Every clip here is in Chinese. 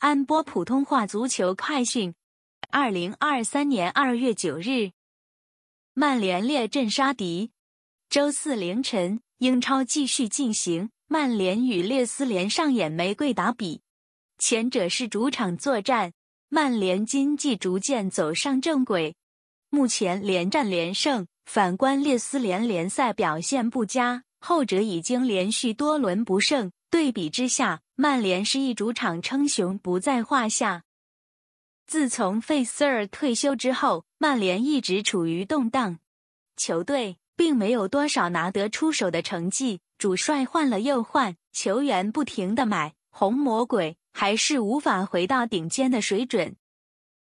安波普通话足球快讯：二零二三年二月九日，曼联列阵杀敌。周四凌晨，英超继续进行，曼联与列斯联上演玫瑰打比。前者是主场作战，曼联经济逐渐走上正轨，目前连战连胜。反观列斯联，联赛表现不佳，后者已经连续多轮不胜。对比之下，曼联是一主场称雄不在话下。自从费斯尔退休之后，曼联一直处于动荡，球队并没有多少拿得出手的成绩。主帅换了又换，球员不停的买，红魔鬼还是无法回到顶尖的水准。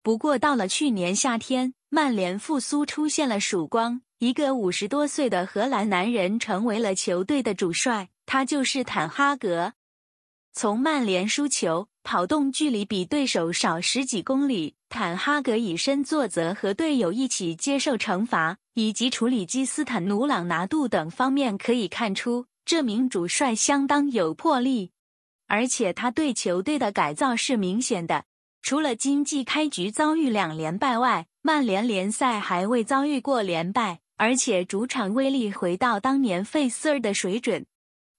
不过到了去年夏天，曼联复苏出现了曙光，一个五十多岁的荷兰男人成为了球队的主帅。他就是坦哈格，从曼联输球、跑动距离比对手少十几公里，坦哈格以身作则，和队友一起接受惩罚，以及处理基斯坦努朗拿度等方面可以看出，这名主帅相当有魄力，而且他对球队的改造是明显的。除了经济开局遭遇两连败外，曼联联赛还未遭遇过连败，而且主场威力回到当年费斯尔的水准。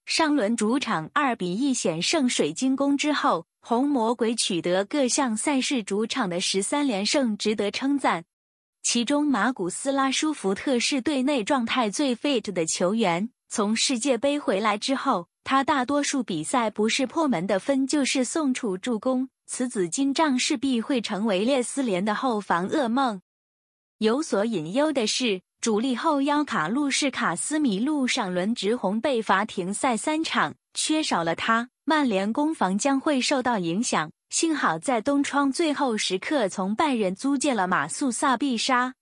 上轮主场二比一险胜水晶宫之后，红魔鬼取得各项赛事主场的十三连胜，值得称赞。其中马古斯拉舒福特是队内状态最 fit 的球员。从世界杯回来之后，他大多数比赛不是破门的分，就是送出助攻。此紫金帐势必会成为列斯联的后防噩梦。有所隐忧的是。主力后腰卡路士卡斯米露上轮直红被罚停赛三场，缺少了他，曼联攻防将会受到影响。幸好在东窗最后时刻从拜仁租借了马素萨必沙，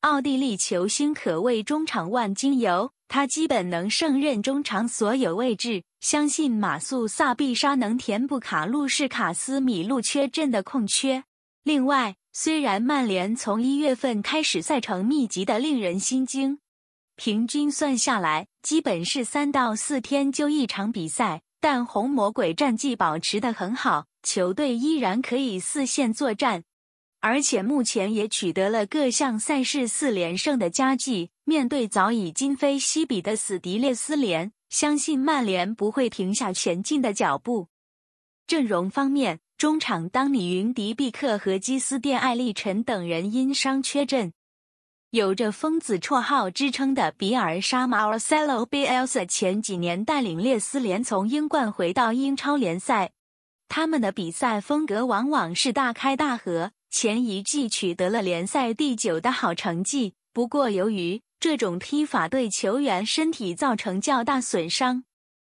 奥地利球星可谓中场万金油，他基本能胜任中场所有位置，相信马素萨必沙能填补卡路士卡斯米露缺阵的空缺。另外。虽然曼联从一月份开始赛程密集的令人心惊，平均算下来基本是三到四天就一场比赛，但红魔鬼战绩保持得很好，球队依然可以四线作战，而且目前也取得了各项赛事四连胜的佳绩。面对早已今非昔比的死敌列斯联，相信曼联不会停下前进的脚步。阵容方面。中场，当李云迪、毕克和基斯甸·艾利臣等人因伤缺阵，有着“疯子”绰号之称的比尔·沙马尔塞罗贝尔萨前几年带领列斯联从英冠回到英超联赛。他们的比赛风格往往是大开大合，前一季取得了联赛第九的好成绩。不过，由于这种踢法对球员身体造成较大损伤，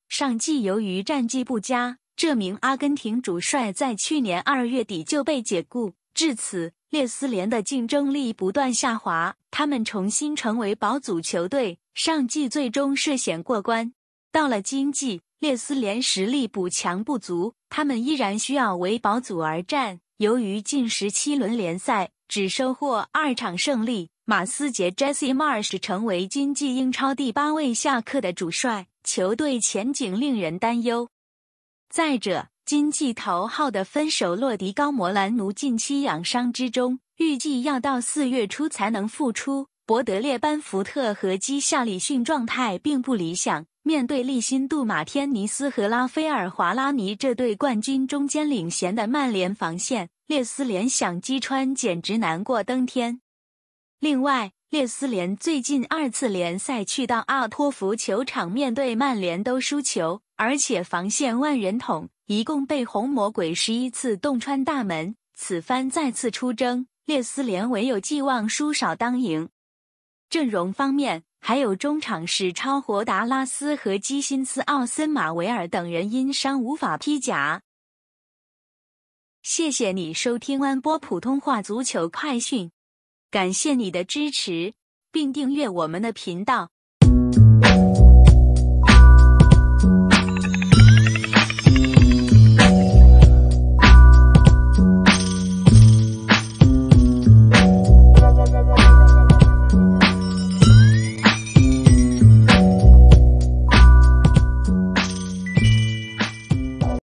上季由于战绩不佳。这名阿根廷主帅在去年二月底就被解雇。至此，列斯联的竞争力不断下滑，他们重新成为保组球队。上季最终涉险过关，到了今季，列斯联实力补强不足，他们依然需要为保组而战。由于近十七轮联赛只收获二场胜利，马斯杰 （Jesse Marsh） 成为今季英超第八位下课的主帅，球队前景令人担忧。再者，金继头号的分手洛迪高摩兰奴近期养伤之中，预计要到四月初才能复出。博德列班福特和基夏里逊状态并不理想，面对利辛杜马天尼斯和拉菲尔华拉尼这对冠军中间领衔的曼联防线，列斯联想击穿简直难过登天。另外，列斯联最近二次联赛去到奥托福球场面对曼联都输球，而且防线万人桶，一共被红魔鬼十一次洞穿大门。此番再次出征，列斯联唯有寄望输少当赢。阵容方面，还有中场是超、活达拉斯和基辛斯、奥森、马维尔等人因伤无法披甲。谢谢你收听安波普通话足球快讯。感谢你的支持，并订阅我们的频道。